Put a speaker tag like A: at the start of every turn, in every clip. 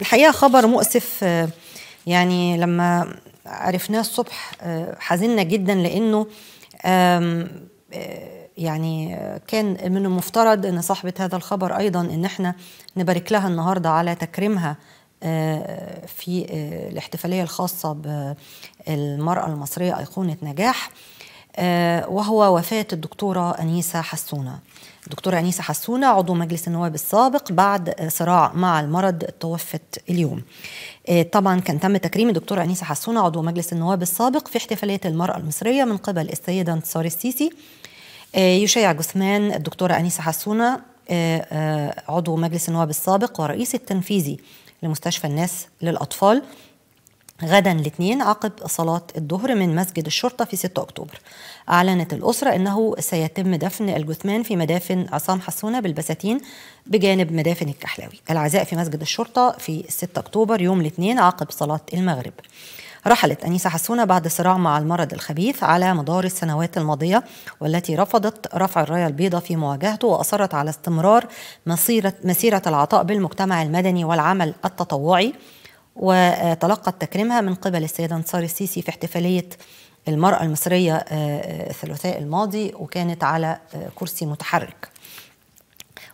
A: الحقيقه خبر مؤسف يعني لما عرفناه الصبح حزنا جدا لانه آه، يعني آه، كان من المفترض ان صاحبه هذا الخبر ايضا ان احنا نبارك لها النهارده على تكريمها آه، في الاحتفاليه الخاصه بالمراه المصريه ايقونه نجاح آه، وهو وفاة الدكتورة أنيسة حسونة الدكتورة أنيسة حسونة عضو مجلس النواب السابق بعد صراع مع المرض توفت اليوم آه، طبعا كان تم تكريم الدكتورة أنيسة حسونة عضو مجلس النواب السابق في احتفالية المرأة المصرية من قبل السيدة انتصار السيسي آه، يشيع جثمان الدكتورة أنيسة حسونة عضو مجلس النواب السابق والرئيس التنفيذي لمستشفى الناس للأطفال غدا الاثنين عقب صلاة الظهر من مسجد الشرطة في 6 أكتوبر أعلنت الأسرة أنه سيتم دفن الجثمان في مدافن عصام حسونة بالبساتين بجانب مدافن الكحلاوي العزاء في مسجد الشرطة في 6 أكتوبر يوم الاثنين عقب صلاة المغرب رحلت أنيسة حسونة بعد صراع مع المرض الخبيث على مدار السنوات الماضية والتي رفضت رفع الراية البيضاء في مواجهته وأصرت على استمرار مسيرة, مسيرة العطاء بالمجتمع المدني والعمل التطوعي وتلقت تكريمها من قبل السيدة انصار السيسي في احتفالية المرأة المصرية آه، آه، الثلاثاء الماضي وكانت على آه، كرسي متحرك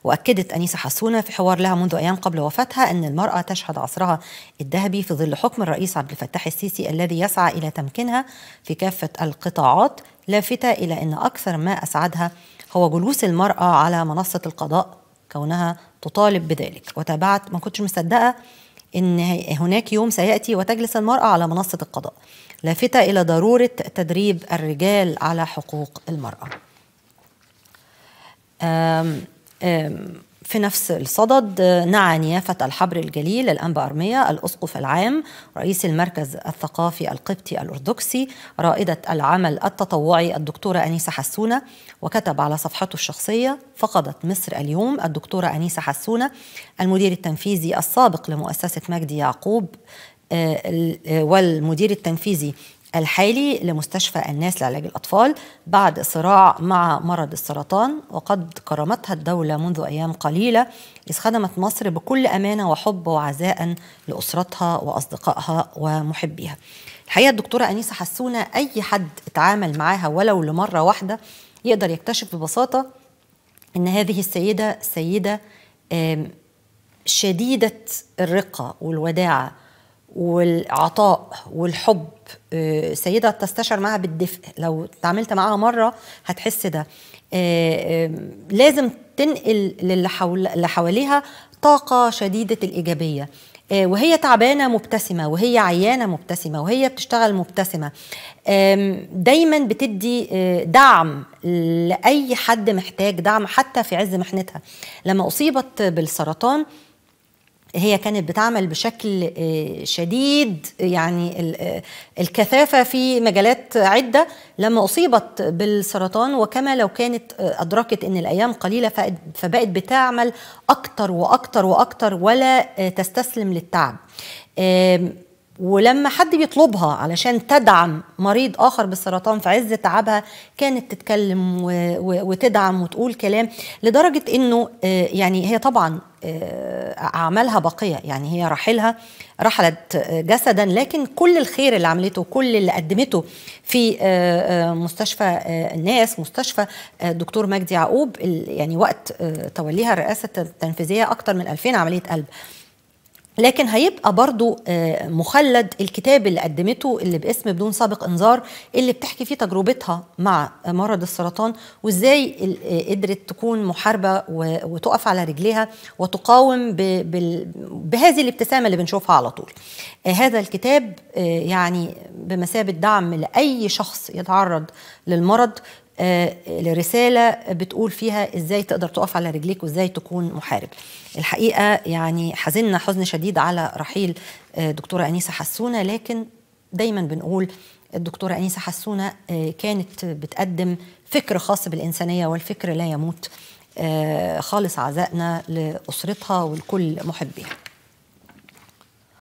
A: وأكدت أنيسة حسونة في حوار لها منذ أيام قبل وفاتها أن المرأة تشهد عصرها الذهبي في ظل حكم الرئيس عبد الفتاح السيسي الذي يسعى إلى تمكينها في كافة القطاعات لافتة إلى أن أكثر ما أسعدها هو جلوس المرأة على منصة القضاء كونها تطالب بذلك وتابعت ما كنتش مصدقة ان هناك يوم سياتي وتجلس المراه على منصه القضاء لافته الى ضروره تدريب الرجال على حقوق المراه أم أم في نفس الصدد نعى نيافة الحبر الجليل الأنبا أرمية الأسقف العام رئيس المركز الثقافي القبطي الأرثوذكسي رائدة العمل التطوعي الدكتورة أنيسة حسونة وكتب على صفحته الشخصية فقدت مصر اليوم الدكتورة أنيسة حسونة المدير التنفيذي السابق لمؤسسة مجدي يعقوب آه، آه، والمدير التنفيذي الحالي لمستشفى الناس لعلاج الأطفال بعد صراع مع مرض السرطان وقد كرمتها الدولة منذ أيام قليلة إذ خدمت مصر بكل أمانة وحب وعزاء لأسرتها وأصدقائها ومحبيها الحقيقة الدكتورة أنيسة حسونة أي حد اتعامل معاها ولو لمرة واحدة يقدر يكتشف ببساطة أن هذه السيدة سيدة شديدة الرقة والوداعة والعطاء والحب آه، سيدة تستشعر معها بالدفء لو اتعاملت معاها مرة هتحس ده آه، لازم تنقل للي حواليها طاقة شديدة الإيجابية آه، وهي تعبانة مبتسمة وهي عيانة مبتسمة وهي بتشتغل مبتسمة دايما بتدي دعم لأي حد محتاج دعم حتى في عز محنتها لما أصيبت بالسرطان هي كانت بتعمل بشكل آه، شديد يعني آه، الكثافة في مجالات عدة لما أصيبت بالسرطان وكما لو كانت آه، أدركت أن الأيام قليلة فبقت بتعمل أكتر وأكتر وأكتر ولا تستسلم للتعب ولما حد بيطلبها علشان تدعم مريض اخر بالسرطان في عز تعبها كانت تتكلم وتدعم وتقول كلام لدرجه انه آه، يعني هي طبعا آه، اعمالها باقيه يعني هي راحلها رحلت آه، جسدا لكن كل الخير اللي عملته كل اللي قدمته في مستشفى الناس مستشفى الدكتور مجدي يعقوب يعني وقت توليها الرئاسه التنفيذيه اكثر من 2000 عمليه قلب لكن هيبقى برضو آه، مخلد الكتاب اللي قدمته اللي باسم بدون سابق انذار اللي بتحكي فيه تجربتها مع مرض السرطان وازاي آه، قدرت تكون محاربه وتقف على رجليها وتقاوم بهذه الابتسامه اللي بنشوفها على طول. آه، هذا الكتاب يعني بمثابه دعم لاي شخص يتعرض للمرض آه، لرسالة بتقول فيها ازاي تقدر تقف على رجليك وازاي تكون محارب الحقيقه يعني حزنا حزن شديد على رحيل آه، دكتوره انيسه حسونه لكن دايما بنقول الدكتوره انيسه حسونه آه، كانت بتقدم فكر خاص بالانسانيه والفكر لا يموت خالص عزائنا لاسرتها ولكل محبيها